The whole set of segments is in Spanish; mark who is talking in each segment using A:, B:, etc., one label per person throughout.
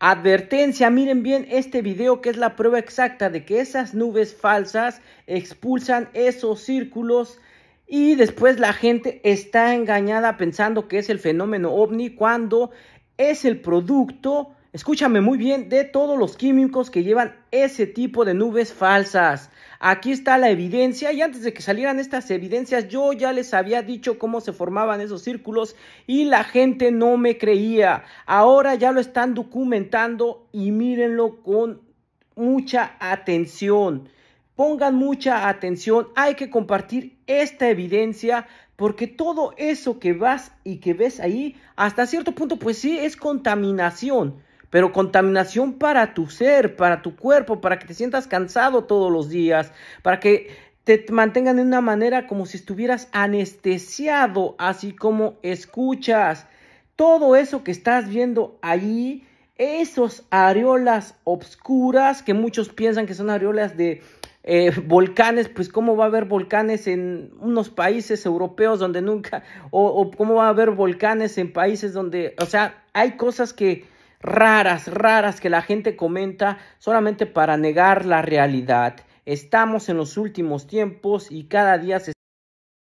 A: Advertencia, miren bien este video que es la prueba exacta de que esas nubes falsas expulsan esos círculos y después la gente está engañada pensando que es el fenómeno ovni cuando es el producto escúchame muy bien, de todos los químicos que llevan ese tipo de nubes falsas. Aquí está la evidencia y antes de que salieran estas evidencias yo ya les había dicho cómo se formaban esos círculos y la gente no me creía. Ahora ya lo están documentando y mírenlo con mucha atención. Pongan mucha atención, hay que compartir esta evidencia porque todo eso que vas y que ves ahí, hasta cierto punto, pues sí, es contaminación pero contaminación para tu ser, para tu cuerpo, para que te sientas cansado todos los días, para que te mantengan de una manera como si estuvieras anestesiado, así como escuchas. Todo eso que estás viendo ahí, esos areolas obscuras que muchos piensan que son areolas de eh, volcanes, pues cómo va a haber volcanes en unos países europeos donde nunca, o cómo va a haber volcanes en países donde, o sea, hay cosas que raras, raras que la gente comenta solamente para negar la realidad. Estamos en los últimos tiempos y cada día se...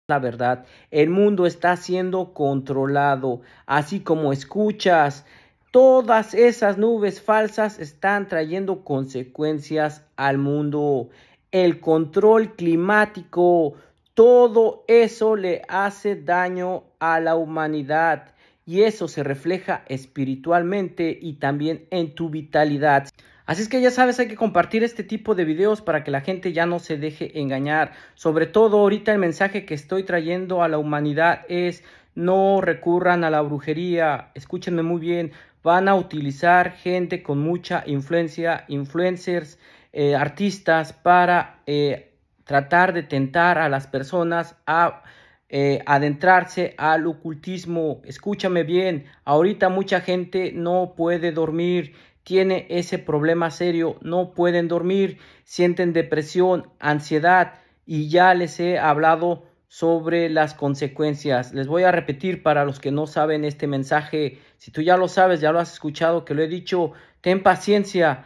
A: La verdad, el mundo está siendo controlado, así como escuchas. Todas esas nubes falsas están trayendo consecuencias al mundo. El control climático, todo eso le hace daño a la humanidad y eso se refleja espiritualmente y también en tu vitalidad. Así es que ya sabes, hay que compartir este tipo de videos para que la gente ya no se deje engañar. Sobre todo ahorita el mensaje que estoy trayendo a la humanidad es no recurran a la brujería. Escúchenme muy bien, van a utilizar gente con mucha influencia, influencers, eh, artistas para eh, tratar de tentar a las personas a eh, adentrarse al ocultismo. Escúchame bien, ahorita mucha gente no puede dormir, tiene ese problema serio, no pueden dormir, sienten depresión, ansiedad y ya les he hablado sobre las consecuencias. Les voy a repetir para los que no saben este mensaje, si tú ya lo sabes, ya lo has escuchado, que lo he dicho, ten paciencia.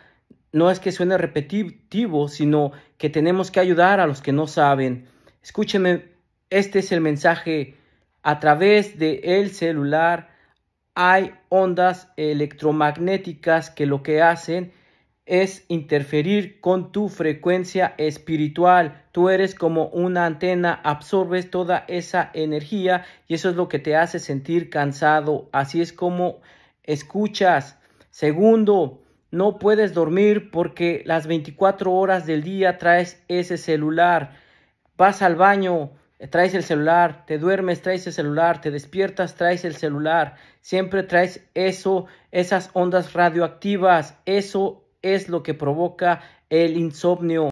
A: No es que suene repetitivo, sino que tenemos que ayudar a los que no saben. Escúcheme este es el mensaje. A través del el celular hay ondas electromagnéticas que lo que hacen es interferir con tu frecuencia espiritual. Tú eres como una antena, absorbes toda esa energía y eso es lo que te hace sentir cansado. Así es como escuchas. Segundo, no puedes dormir porque las 24 horas del día traes ese celular. Vas al baño, traes el celular, te duermes, traes el celular, te despiertas, traes el celular, siempre traes eso, esas ondas radioactivas, eso es lo que provoca el insomnio.